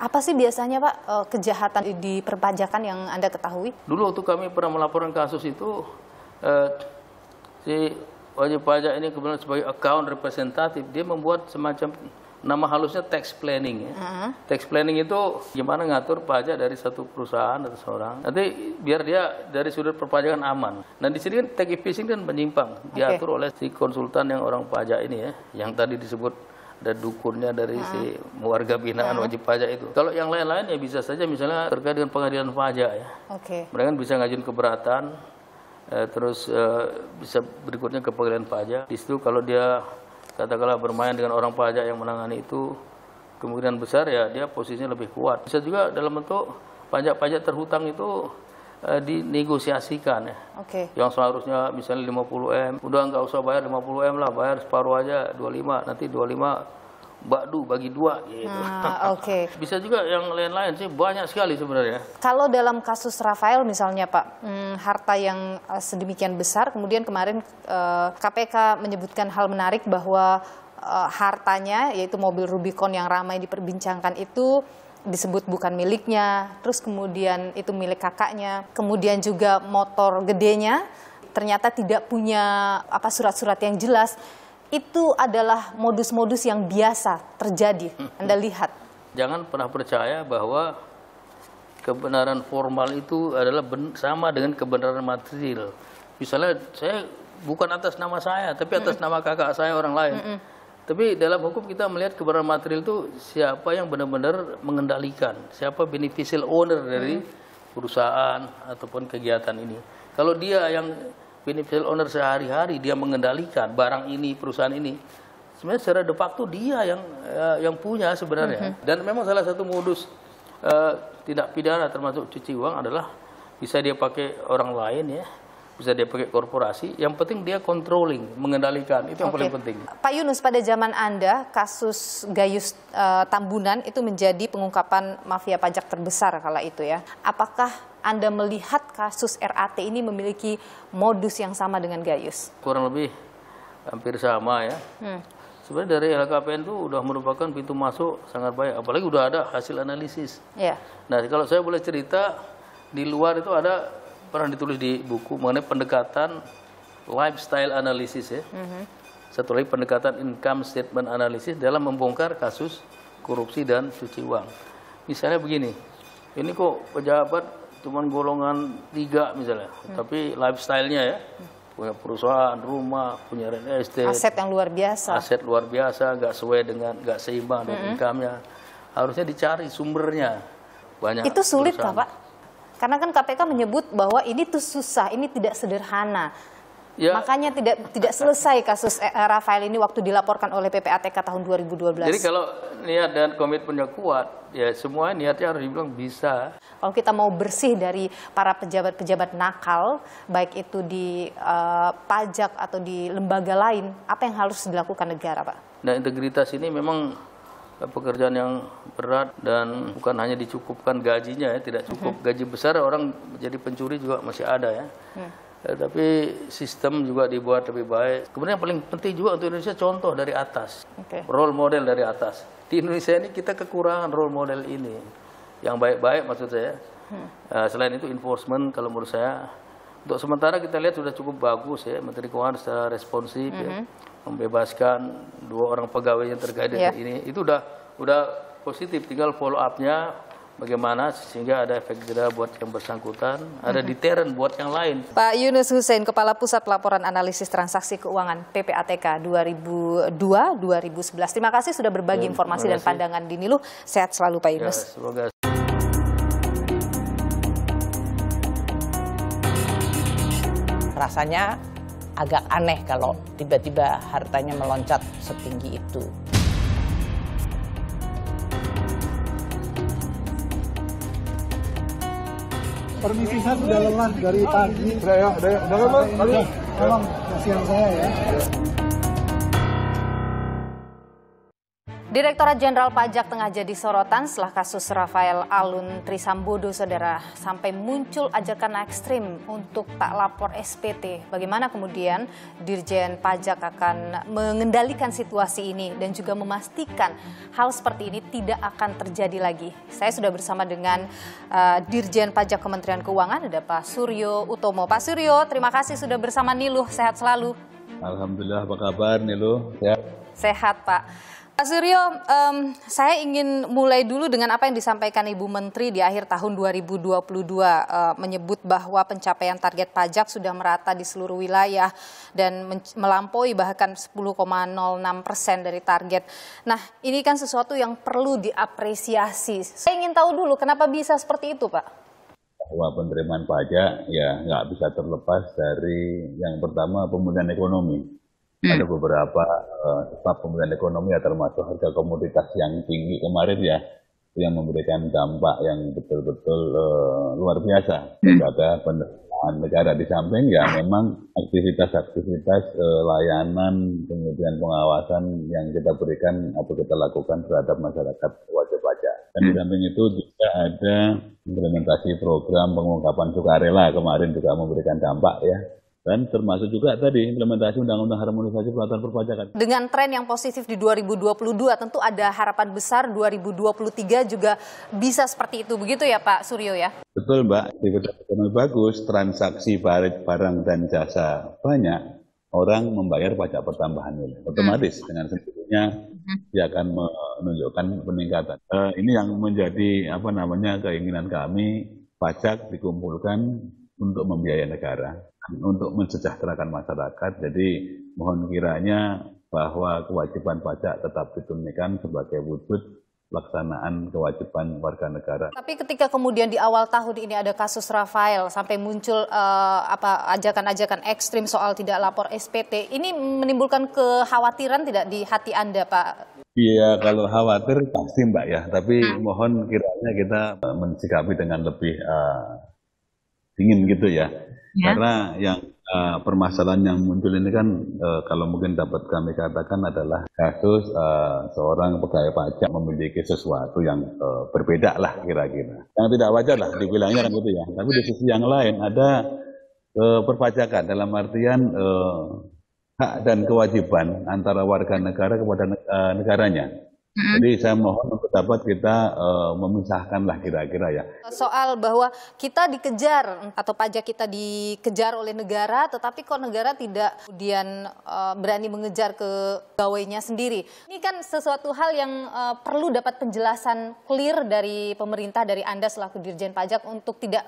Apa sih biasanya Pak eh, kejahatan di perpajakan yang Anda ketahui? Dulu waktu kami pernah melaporkan kasus itu eh, si wajib pajak ini kemudian sebagai account representatif dia membuat semacam nama halusnya tax planning ya. Uh -huh. Tax planning itu gimana ngatur pajak dari satu perusahaan atau seorang. Nanti biar dia dari sudut perpajakan aman. Nah di sini kan tax efficient kan menyimpang diatur okay. oleh si konsultan yang orang pajak ini ya, yang tadi disebut ada dukunnya dari hmm. si warga binaan hmm. wajib pajak itu. Kalau yang lain-lain ya bisa saja misalnya terkait dengan pengadilan pajak ya. Oke. Okay. Mereka kan bisa ngajuin keberatan eh, terus eh, bisa berikutnya ke pengadilan pajak. Di situ kalau dia katakanlah bermain dengan orang pajak yang menangani itu kemungkinan besar ya dia posisinya lebih kuat. Bisa juga dalam bentuk pajak-pajak terhutang itu Eh, dinegosiasikan ya. Okay. Yang seharusnya misalnya 50 M, udah nggak usah bayar 50 M lah, bayar separuh aja 25, nanti 25 bakdu bagi dua gitu. Nah, oke. Okay. Bisa juga yang lain-lain sih banyak sekali sebenarnya. Kalau dalam kasus Rafael misalnya Pak, hmm, harta yang eh, sedemikian besar kemudian kemarin eh, KPK menyebutkan hal menarik bahwa eh, hartanya yaitu mobil Rubicon yang ramai diperbincangkan itu disebut bukan miliknya, terus kemudian itu milik kakaknya, kemudian juga motor gedenya ternyata tidak punya apa surat-surat yang jelas. Itu adalah modus-modus yang biasa terjadi. Hmm. Anda lihat. Jangan pernah percaya bahwa kebenaran formal itu adalah ben sama dengan kebenaran material. Misalnya saya bukan atas nama saya, tapi atas mm -mm. nama kakak saya orang lain. Mm -mm tapi dalam hukum kita melihat kebenaran material itu siapa yang benar-benar mengendalikan, siapa beneficial owner dari hmm. perusahaan ataupun kegiatan ini. Kalau dia yang beneficial owner sehari-hari dia mengendalikan barang ini, perusahaan ini, sebenarnya secara de facto dia yang eh, yang punya sebenarnya. hmm Dan memang salah satu modus uh, eh, tidak pidana termasuk cuci uang adalah bisa dia pakai orang lain ya bisa dia pakai korporasi. Yang penting dia controlling, mengendalikan. Itu yang okay. paling penting. Pak Yunus, pada zaman Anda, kasus Gayus uh, Tambunan itu menjadi pengungkapan mafia pajak terbesar kala itu ya. Apakah Anda melihat kasus RAT ini memiliki modus yang sama dengan Gayus? Kurang lebih hampir sama ya. Hmm. Sebenarnya dari LKPN itu sudah merupakan pintu masuk sangat banyak, Apalagi sudah ada hasil analisis. Yeah. Nah kalau saya boleh cerita, di luar itu ada pernah ditulis di buku mengenai pendekatan lifestyle analysis ya. Mm-hmm. Satu lagi pendekatan income statement analysis dalam membongkar kasus korupsi dan cuci uang. Misalnya begini, ini kok pejabat cuma golongan tiga misalnya, mm. tapi lifestyle-nya ya, punya perusahaan, rumah, punya real estate. Aset yang luar biasa. Aset luar biasa, nggak sesuai dengan, nggak seimbang dengan mm-hmm. income-nya. Harusnya dicari sumbernya. Banyak Itu sulit Pak? Karena kan KPK menyebut bahwa ini tuh susah, ini tidak sederhana. Ya. Makanya tidak tidak selesai kasus eh, eh, Rafael ini waktu dilaporkan oleh PPATK tahun 2012. Jadi kalau niat dan komitmennya kuat, ya semua niatnya harus dibilang bisa. Kalau kita mau bersih dari para pejabat-pejabat nakal, baik itu di uh, pajak atau di lembaga lain, apa yang harus dilakukan negara, Pak? Nah, integritas ini memang pekerjaan yang berat dan bukan hanya dicukupkan gajinya ya, tidak cukup hmm. gaji besar orang jadi pencuri juga masih ada ya. Hmm. Ya, tapi sistem juga dibuat lebih baik. Kemudian yang paling penting juga untuk Indonesia contoh dari atas, okay. role model dari atas. Di Indonesia ini kita kekurangan role model ini, yang baik-baik maksud saya. Hmm. Uh, selain itu enforcement kalau menurut saya untuk sementara kita lihat sudah cukup bagus ya Menteri Keuangan secara responsif mm -hmm. ya, mhm. membebaskan dua orang pegawai yang terkait dengan yeah. ini itu udah udah positif tinggal follow up-nya bagaimana sehingga ada efek jerah buat yang bersangkutan, ada mhm. deteren buat yang lain. Pak Yunus Hussein, Kepala Pusat Pelaporan Analisis Transaksi Keuangan PPATK 2002-2011. Terima kasih sudah berbagi ya, informasi dan pandangan di Niluh. Sehat selalu Pak ya, Yunus. Ya, semoga rasanya agak aneh kalau tiba-tiba hartanya meloncat setinggi itu. permisi saya sudah lelah dari pagi. Udah ya, udah ya. Udah, udah, udah. Tolong kasihan saya ya. Direktorat Jenderal Pajak tengah jadi sorotan setelah kasus Rafael Alun Trisambodo, saudara, sampai muncul ajakan ekstrim untuk tak lapor SPT. Bagaimana kemudian Dirjen Pajak akan mengendalikan situasi ini dan juga memastikan hal seperti ini tidak akan terjadi lagi. Saya sudah bersama dengan uh, Dirjen Pajak Kementerian Keuangan, ada Pak Suryo Utomo. Pak Suryo, terima kasih sudah bersama Niluh, sehat selalu. Alhamdulillah, apa kabar Niluh? Ya. Sehat Pak. Pak Suryo, um, saya ingin mulai dulu dengan apa yang disampaikan Ibu Menteri di akhir tahun 2022 uh, eh, menyebut bahwa pencapaian target pajak sudah merata di seluruh wilayah dan melampaui bahkan 10,06 persen dari target. Nah, ini kan sesuatu yang perlu diapresiasi. Saya ingin tahu dulu kenapa bisa seperti itu, Pak? Bahwa penerimaan pajak ya nggak bisa terlepas dari yang pertama pemulihan ekonomi Hmm. Ada beberapa uh, pemulihan ekonomi ya termasuk harga komoditas yang tinggi kemarin ya yang memberikan dampak yang betul-betul uh, luar biasa kepada hmm. penerimaan negara. Di samping ya memang aktivitas-aktivitas uh, layanan kemudian pengawasan yang kita berikan atau kita lakukan terhadap masyarakat wajib pajak. Dan di hmm. samping itu juga ada implementasi program pengungkapan sukarela kemarin juga memberikan dampak ya dan termasuk juga tadi implementasi Undang-Undang Harmonisasi Peraturan Perpajakan. Dengan tren yang positif di 2022 tentu ada harapan besar 2023 juga bisa seperti itu begitu ya Pak Suryo ya? Betul Mbak, ekonomi bagus, transaksi barang dan jasa banyak, orang membayar pajak pertambahan nilai hmm. otomatis hmm. dengan sendirinya hmm. dia akan menunjukkan peningkatan. Uh, ini yang menjadi apa namanya keinginan kami pajak dikumpulkan untuk membiayai negara untuk mensejahterakan masyarakat. Jadi mohon kiranya bahwa kewajiban pajak tetap ditunaikan sebagai wujud pelaksanaan kewajiban warga negara. Tapi ketika kemudian di awal tahun ini ada kasus Rafael sampai muncul uh, apa ajakan-ajakan ekstrim soal tidak lapor SPT, ini menimbulkan kekhawatiran tidak di hati Anda, Pak? Iya, kalau khawatir pasti Mbak ya, tapi nah. mohon kiranya kita eh, mensikapi dengan lebih uh, dingin gitu ya. Ya. Karena yang uh, permasalahan yang muncul ini kan uh, kalau mungkin dapat kami katakan adalah kasus uh, seorang pegawai pajak memiliki sesuatu yang uh, berbeda lah kira-kira. Yang tidak wajar lah dibilangnya kan gitu ya. Tapi di sisi yang lain ada uh, perpajakan dalam artian uh, hak dan kewajiban antara warga negara kepada negaranya hmm Jadi saya mohon untuk dapat kita uh, eh, memisahkan lah kira-kira ya. Soal bahwa kita dikejar atau pajak kita dikejar oleh negara, tetapi kok negara tidak kemudian uh, berani mengejar ke gawainya sendiri. Ini kan sesuatu hal yang uh, perlu dapat penjelasan clear dari pemerintah, dari Anda selaku Dirjen Pajak untuk tidak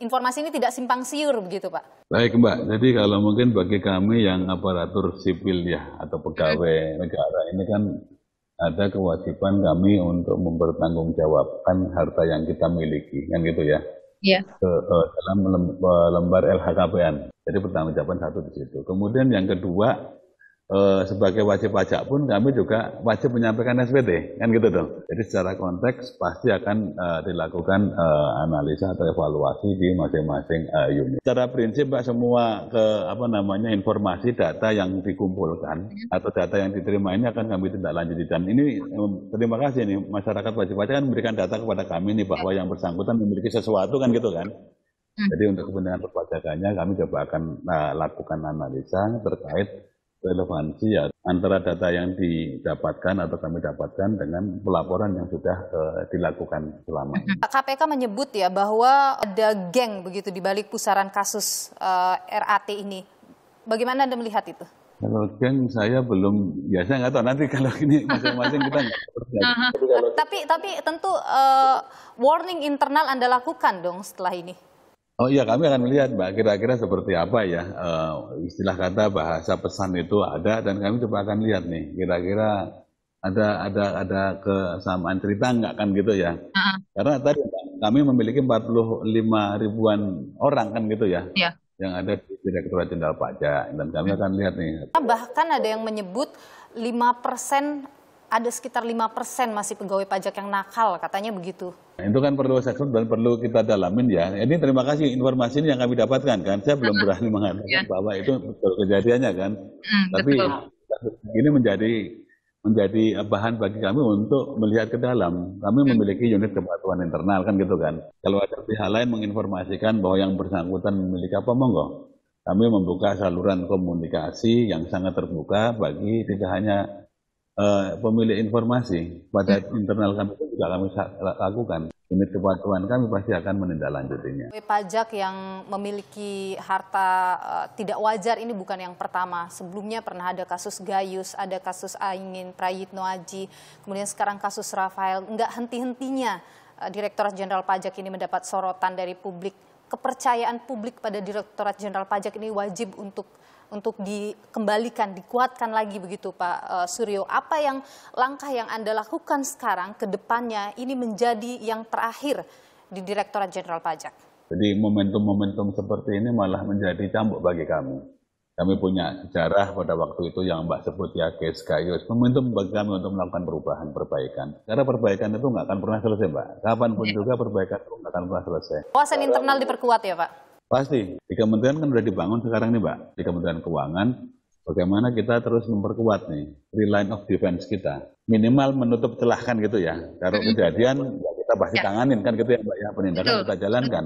informasi ini tidak simpang siur begitu Pak. Baik Mbak, jadi kalau mungkin bagi kami yang aparatur sipil ya atau pegawai negara ini kan ada kewajiban kami untuk mempertanggungjawabkan harta yang kita miliki, kan gitu ya? Iya. Yeah. Eh, dalam eh, lembar LHKPN. Jadi pertanggungjawaban satu di situ. Kemudian yang kedua, Eh, sebagai wajib pajak pun kami juga wajib menyampaikan SPT kan gitu dong. Jadi secara konteks pasti akan eh, dilakukan eh, analisa atau evaluasi di masing-masing unit. Secara prinsip Pak semua ke apa namanya informasi data yang dikumpulkan atau data yang diterima ini akan kami tindak lanjuti dan ini terima kasih nih masyarakat wajib pajak kan memberikan data kepada kami nih bahwa yang bersangkutan memiliki sesuatu kan gitu kan. Hmm. Jadi untuk kepentingan perpajakannya kami coba akan nah, lakukan analisa terkait relevansi ya antara data yang didapatkan atau kami dapatkan dengan pelaporan yang sudah uh, dilakukan selama ini. KPK menyebut ya bahwa ada geng begitu di balik pusaran kasus uh, eh, RAT ini. Bagaimana Anda melihat itu? Kalau geng saya belum, ya saya nggak tahu nanti kalau ini masing-masing kita nggak. tapi tapi tentu uh, warning internal Anda lakukan dong setelah ini. Oh iya, kami akan melihat Mbak, kira-kira seperti apa ya uh, istilah kata bahasa pesan itu ada dan kami coba akan lihat nih, kira-kira ada ada ada kesamaan cerita nggak kan gitu ya? Uh -huh. Karena tadi kami memiliki 45 ribuan orang kan gitu ya, yeah. yang ada di Direktorat Jenderal Pajak dan kami iya. akan lihat nih. Bahkan ada yang menyebut 5 persen ada sekitar 5% masih pegawai pajak yang nakal, katanya begitu. Nah, itu kan perlu assessment dan perlu kita dalamin ya. Ini terima kasih informasi ini yang kami dapatkan kan. Saya belum berani mengatakan ya. bahwa itu betul kejadiannya kan. Hmm, Tapi betul. ini menjadi menjadi bahan bagi kami untuk melihat ke dalam. Kami hmm. memiliki unit kepatuhan internal kan gitu kan. Kalau ada pihak lain menginformasikan bahwa yang bersangkutan memiliki apa monggo. Kami membuka saluran komunikasi yang sangat terbuka bagi tidak hanya Eh, pemilik informasi pada hmm. internal kami itu juga kami lakukan. Ini kepatuhan kami pasti akan menindaklanjutinya. Pajak yang memiliki harta uh, tidak wajar ini bukan yang pertama. Sebelumnya pernah ada kasus Gayus, ada kasus Aingin, Prayitno Aji, kemudian sekarang kasus Rafael. Enggak henti-hentinya uh, Direktorat Jenderal Pajak ini mendapat sorotan dari publik. Kepercayaan publik pada Direktorat Jenderal Pajak ini wajib untuk untuk dikembalikan, dikuatkan lagi begitu Pak eh, Suryo. Apa yang langkah yang Anda lakukan sekarang ke depannya ini menjadi yang terakhir di Direktorat Jenderal Pajak? Jadi momentum-momentum seperti ini malah menjadi cambuk bagi kami. Kami punya sejarah pada waktu itu yang Mbak sebut ya, case kayus. Momentum bagi kami untuk melakukan perubahan, perbaikan. Karena perbaikan itu nggak akan pernah selesai, Mbak. Kapanpun iya. juga perbaikan itu nggak akan pernah selesai. Kawasan internal diperkuat ya, Pak? Pasti, di kementerian kan sudah dibangun sekarang nih Pak di Kementerian Keuangan, bagaimana kita terus memperkuat nih, three line of defense kita. Minimal menutup celah kan gitu ya, kalau kejadian ya kita pasti ya. tanganin kan gitu ya Mbak ya, penindakan Betul. kita jalankan.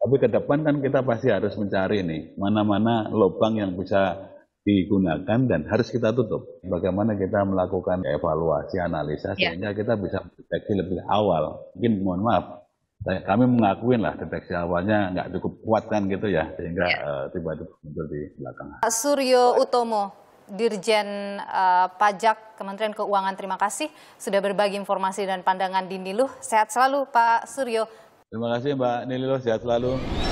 Tapi ke depan kan kita pasti harus mencari nih, mana-mana lubang yang bisa digunakan dan harus kita tutup. Bagaimana kita melakukan evaluasi, analisa, ya. sehingga kita bisa deteksi lebih awal. Mungkin mohon maaf, Nah, kami mengakui lah deteksi awalnya nggak cukup kuat kan gitu ya sehingga iya. eh, tiba-tiba uh, muncul di belakang. Pak Suryo Utomo, Dirjen uh, Pajak Kementerian Keuangan, terima kasih sudah berbagi informasi dan pandangan di Niluh. Sehat selalu Pak Suryo. Terima kasih Mbak Niluh, sehat selalu.